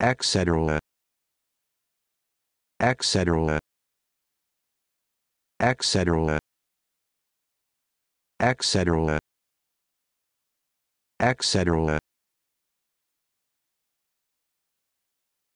etc etc etc etc etc